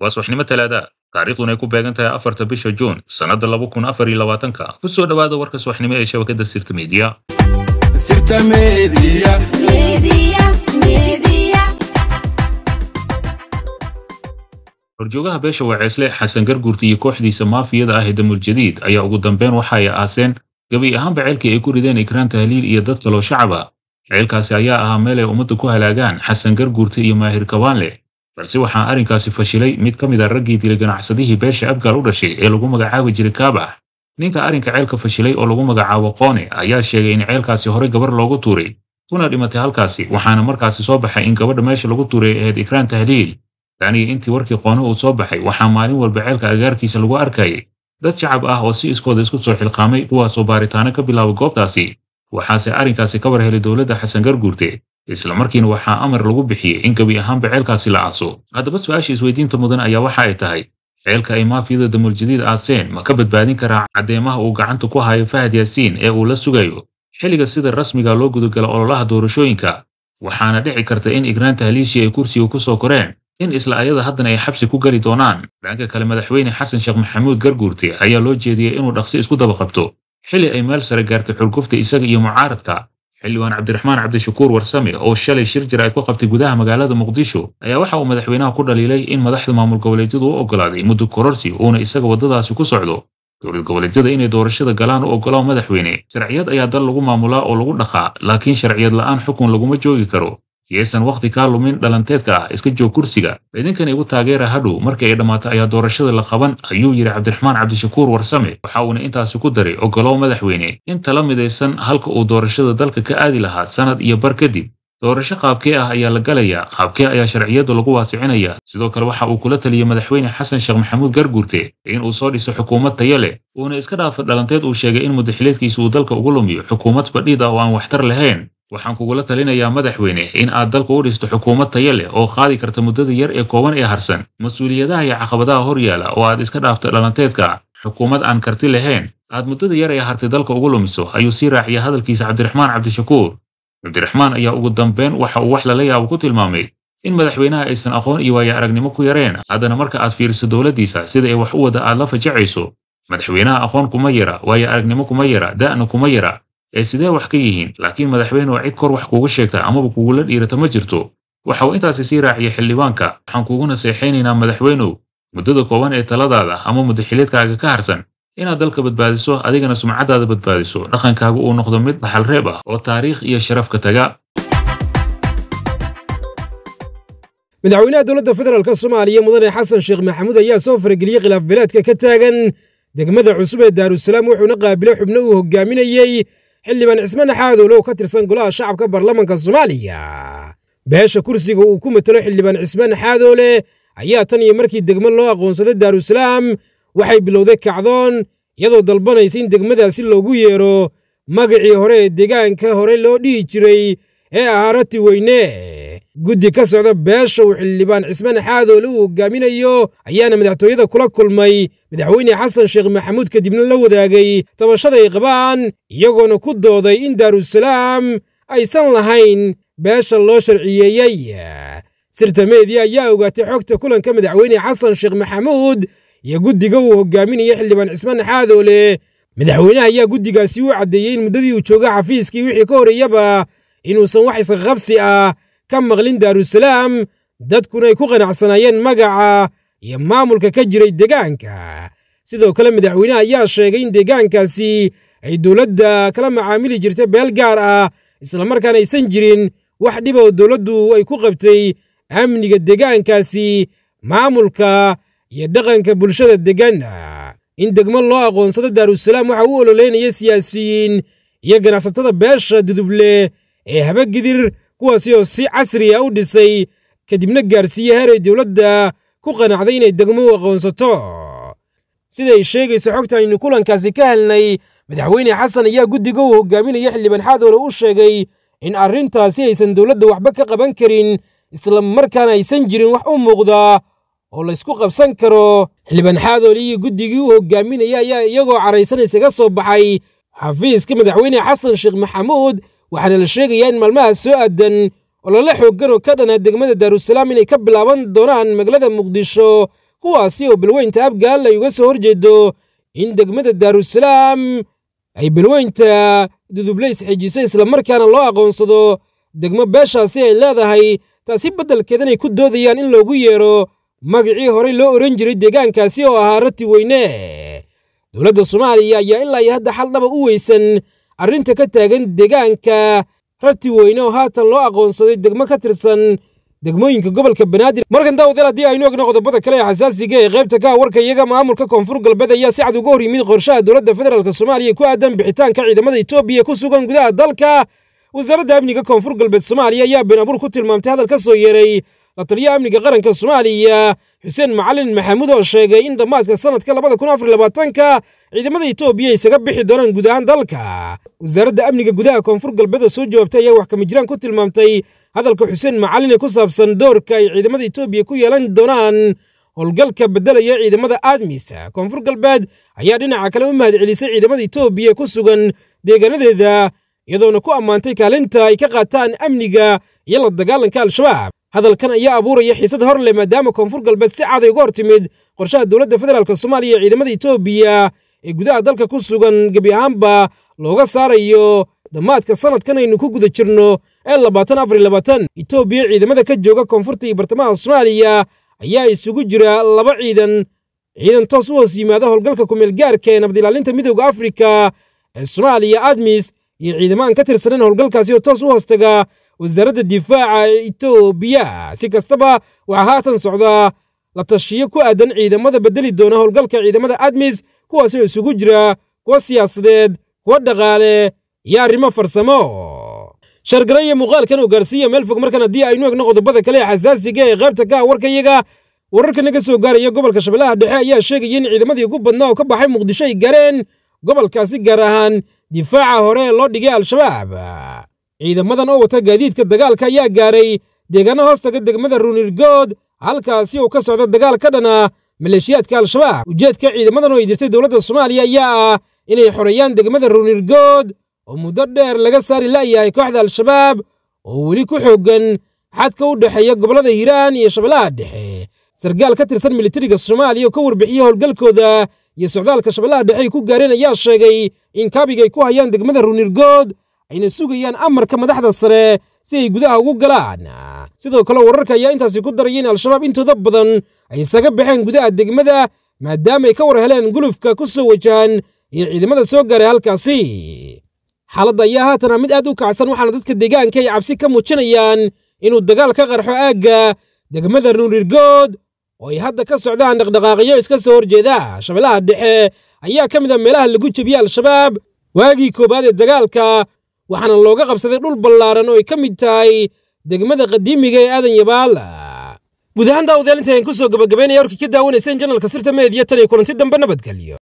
waa subaxnimo talaada taariikhduna ay ku beegan tahay afarta bisha juun sannada laba kun afar iyo labaatanka ku soo dhowaada warka subaxnimo ee shabakadda sirta mediya horjoogaha beesha waceesle xasan garguurti iyo kooxdiisa maafiyada ah ee damuljadiid ayaa ugu dambeen waxa ay aaseen gabi ahaanba ceelkii ay ku rideen ikraan tahliil iyo dad kaloo shacaba ceelkaasi ayaa ahaa meel ay ummadda ku halaagaan xasan garguurti iyo maahir kabaanle balse waxaa arrinkaasi fashilay mid ka mid a ah raggii dilay ganacsadihii beesha abgaal u dhashay ee lagu magacaabi jiray kaaba ninka arrinka ceelka fashilay oo lagu magacaabo qoone ayaa sheegay in ceelkaasi horey gabar loogu tuuray kuna dhimatay halkaasi waxaana markaasi soo baxay in gabadha meesha lagu tuuray ahayd ikraan tahliil daniya intii warkii qoone uu soo baxay waxaa maalin walba ceelka agaarkiisa lagu arkayay dad shacab ah oo si iskooda isku soo xilqaamay kuwaas oo baaritaano ka bilaabay goobtaasi waxaase arrinkaasi ka warhelay dowladda xasan garguurte isla markiina waxaa amar lagu bixiyey in gebi ahaanba ceelkaasi la aaso haddaba su-aasha isweydiinta mudan ayaa waxa ay tahay ceelka ay maafiyada damuljadiid aaseen ma ka badbaadin karaa caddeemaha uu gacanta ku hayo fahad yaasiin ee uu la sugayo xilliga sida rasmiga loo gudagala ololaha doorashooyinka waxaana dhici karta in igraanta haliishii ay kursiga ku soo koreen in isla ayada haddana ay xabsi ku gali doonaan dhanka kale madaxweyne xasan sheekh maxamuud garguurte ayaa loo jeediyey inuu dhaqsi isku daba qabto xili ay meel sare gaartay xulgufta isaga iyo mucaaradka xildhibaan cabdiraxmaan cabdishakuur warsame oo shalay shir jir ay ku qabtay gudaha magaalada muqdisho ayaa waxa uu madaxweynaha ku dhaliilay in madaxda maamul goboleedyadu u ogolaaday muddo kororsi uuna isaga waddadaasi ku socdo dowlad goboleedyada inay doorashada galaan u ogolaan madaxweyne sharciyad ayaa dal lagu maamulaa oo lagu dhaqaa laakiin sharciyad la'aan xukun laguma joogi karo si wakhti ka lumin dhalanteedka ah iska joog kursiga idinkana igu taageera hadhow markii ay dhammaato ayaa doorashada la qaban ayuu yidhi cabdiraxmaan cabdishakuur warsame waxa uuna intaasi ku daray ogolow madaxweyne inta la midaysan halka uu doorashada dalka ka aadi lahaa sanad iyo bar kadib doorasho qaabkee ah ayaa la galayaa qaabkee ayaa sharciyadda lagu waasicinayaa sidoo kale waxa uu kula taliya madaxweyne xasan sheekh maxamuud garguurte uu soo dhiso xukuumad tayo leh uuna iska dhaafa dhalanteed uu sheegay in mudaxileedkiisa uu dalka ugu lumiyo xukuumad fadhiid ah oo aan waxtar lahayn waxaan kugula talinayaa madaxweyne in aad dalka u dhisto xukuumad taya leh oo qaadi karta muddada yar ee kooban ee harsan mas-uuliyadaha iyo caqabadaha hor yaala oo aad iska dhaafto dhalanteedka xukuumad aan karti lahayn aad muddada yar ee hartay dalka ugu lumiso ayuu sii raaciyay hadalkiisa cabdiraxmaan cabdishakuur cabdiraxmaan ayaa ugu dambeyn waxa uu wax lala yaabo ku tilmaamay in madaxweynaha aysan aqoon iyo waayo aragnimo ku yareen haddana marka aad fiiriso dowladdiisa sida ay wax u wada aad la fajacayso madaxweynaha aqoon kuma yara waaya aragnimo kuma yara da'na kuma yara ay sidee wax ka yihiin laakiin madaxweyne waa cid kor wax kuuga sheegta amaba kugula dhiirata ma jirto waxa uu intaasi sii raaciya xildhibaanka waxaan kuuguna seexaynaynaa madaxweynow muddada kooban ee taladaada ama muddaxileedkaaga ka harsan inaad dalka badbaadiso adigana sumcaddaada badbaadiso dhaqankaagu uu noqdo mid dhaxal reeb ah oo taariikh iyo sharaf ka taga madaxweynaha dowladda federaalk soomaaliya mudane xasan sheekh maxamuud ayaa soo farageliyey khilaaf bileedka ka taagan degmada cusub ee daarusalaam wuxuuna qaabilay xubno uu hogaaminayey xildhibaan cismaan xaadoole naxaadoolow ka tirsan golaha shacabka baarlamaanka soomaaliya beesha kursiga uu ku matalo xildhibaan cismaan xaadoole ayaa tan iyo markii degmo loo aqoonsaday daarusalaam waxay bilowday kacdoon iyadoo dalbanaysa in degmadaasi loogu yeero magacii hore ee deegaanka hore loo dhihi jiray ee ahaa weyne guddi ka socda beesha uu xildhibaan cismaan xaadoole uu hoggaaminayo ayaana madaxtooyada kula kulmay madaxweyne xasan sheekh maxamuud kadibna la wadaagay tabashaday qabaan iyagoona ku dooday in daarusalaam aysan lahayn beesha loo sharciyeeyey sirta meediya ayaa ogaatay xogta kulanka madaxweyne xasan sheekh maxamuud iyo guddiga uu hogaaminaya xildhibaan cismaan xaadoole madaxweynaha ayaa guddigaasi u caddeeyey in muddadii uu jooga xafiiskii wixii ka horreeyaba inuusan wax isqaqabsi ah ka maqlin daarusalaam dadkuna ay ku qanacsanaayeen magaca iyo maamulka ka jiray deegaanka sidoo kale madaxweynaha ayaa sheegay in deegaankaasi ay dowladda kala macaamili jirta beel gaar ah islamarkaana aysan jirin wax dhib oo dowladdu ay ku qabtay amniga deegaankaasi maamulka iyo dhaqanka bulshada deggan in degmo loo aqoonsado daarusalaam waxaa u ololeynaya siyaasiyiin iyo ganacsatada beesha dudubleh ee habagidir kuwaasi oo si casriya ah u dhisay kadibna gaarsiiye heray dowladda ku qanacday inay degmo u aqoonsato siday sheegayso xogta aynu kulankaasi ka helnay madaxweyne xasan ayaa guddiga uu hoggaaminaya xildhibaan xaadoole u sheegay in arrintaasi aysan dowladda waxba ka qaban karin isla markaana aysan jirin wax u muuqda oo laysku qabsan karo xildhibaan xaadowle iyo guddigii uu hoggaaminaya ayaa iyagoo caraysan isaga soo baxay xafiiska madaxweyne xasan sheekh maxamuud waxaana la sheegayaa in maalmahaas soo aadan olole oo ka dhanaa degmada daarusalaam inay ka bilaaban doonaan magaalada muqdisho kuwaasi oo balweynta abgaal ay uga soo horjeedo in degmada daarusalaam ay balweynta duduble isxeejiso islamarkaana loo aqoonsado degmo beeshaasi ay leedahay taasi beddelkeedanay ku doodayaan in loogu yeedho magacii horey loo odhan jiray deegaankaasi oo ahaa rati weyne dowladda soomaaliya ayaa ilaa iyo hadda xal dhaba ah u weysan arrinta ka taagan deegaanka rarti weyne oo haatan loo aqoonsaday degmo ka tirsan degmooyinka gobolka banaadir markan daawadaal haddii aynu egno qodobada kale ee xasaasiga ee qaybta ka ah warka iyaga maamulka koonfur galbeed ayaa si cad uga hor yimid qorshaha dowladda federaalk soomaaliya ku aadan bixitaanka ciidamada etoobiya ku sugan gudaha dalka wasaaradda amniga koonfur galbeed soomaaliya ayaa been abuur ku tilmaamtay hadal ka soo yeeray la taliyaha amniga qaranka soomaaliya xuseen macalin maxamuud oo sheegay in dhammaadka sannadka labada kun afar labaatanka ciidamada etoobiya ay isaga bixi doonaan guud ahaan dalka wasaaradda amniga gudaha koonfur galbeed oo soo jawaabtay ayaa wax kamijiraan ku tilmaamtay hadalka xuseen macalin ee ku saabsan doorka ay ciidamada etoobiya ku yeelan doonaan howlgalka beddelaya ciidamada aadmis koonfur galbeed ayaa dhinaca kale u mahad celisay ciidamada etoobiya ku sugan deegaanadeeda iyadoona ku ammaantay kaalinta ay ka qaataan amniga iyo la dagaalanka al-shabaab hadalkan ayaa abuuraya xiisad hor leh maadaama koonfur galbeed si cad ay uga hor timid qorshaha dowladda federaalk soomaaliya ee ciidamada etoobiya ee gudaha dalka ku sugan gebi ahaanba looga saarayo dhammaadka sannadkan aynu ku guda jirno ee labaatan afar labaatan etoobiya ciidamada ka jooga koonfurta iyo bartamaha soomaaliya ayaa isugu jira laba ciidan ciidan toos u hoos yimaada howlgalka kumeel gaarka ee nabadilaalinta midooda afrika ee soomaaliya admis iyo ciidamo aan ka tirsanayn howlgalkaasi oo toos u hoostaga wasaaradda difaaca ee etoobiya si kastaba waxaa haatan socdaa la tashiyo ku aadan ciidamada beddeli doona howlgalka ciidamada admis kuwaasoo isugu jira kuwa siyaasadeed kuwa dhaqaale iyo arrimo farsamo shargara iyo muuqaalkan uu gaarsiiya meel fog markan haddii aynu egno qodobada kale ee xasaasiga ee qaybta ka ah warkayaga wararkana ka soo gaaraya gobolka shabeelaha dhexe ayaa sheegaya in ciidamadii ugu badnaa oo ka baxay muqdisho ay gareen gobolkaasi gaar ahaan difaaca hore ee loo dhigay al-shabaab ciidamadan oo wata gaadiidka dagaalka ayaa gaaray deegaano hoos taga degmada ruunirgood halkaasi uu ka socdo dagaal ka dhanaa maleeshiyaadka al-shabaab ujeedka ciidamadan oo idirtay dowladda soomaaliya ayaa ah inay xoreeyaan degmada ruunirgood oo muddo dheer laga saari la'yahay kooxda al-shabaab oo weli ku xoogan xadka u dhexeeya gobollada hiiraan iyo shabeellaha dhexe sargaal ka tirsan militariga soomaaliya oo ka warbixiya howlgalkooda iyo socdaalka shabeellaha dhexe ay ku gaareen ayaa sheegay in ay ku hayaan degmada ruunirgood ayna sugayaan amarka madaxda sare si ay gudaha ugu galaan sidoo kale wararka ayaa intaasi ku daraya in al-shabaab intooda badan ay isaga baxeen gudaha degmada maadaama ay ka war heleen gulufka ku soo wajahan iyo ciidamada soo gaaray halkaasi xaaladda ayaa haatana mid aad u kacsan waxaana dadka deegaanka ay cabsi ka muujinayaan inuu dagaal ka qarxo aagga degmada nuurirgood oo ay hadda ka socdaan dhaqdhaqaaqyo iska soo horjeeda shabeelaha dhexe ayaa ka mid a ah meelaha lagu jebiyey al-shabaab waagii koowaad ee dagaalka waxaana looga qabsaday dhul ballaaran oo ay ka mid tahay degmada qadiimiga ee aadan yabaala guud ahaan daawadayaal intaaan ku soo gabagabaynaya warkii ka daawanayseen janalka sirta meediya tan iyo kulanti dambe nabadgelyo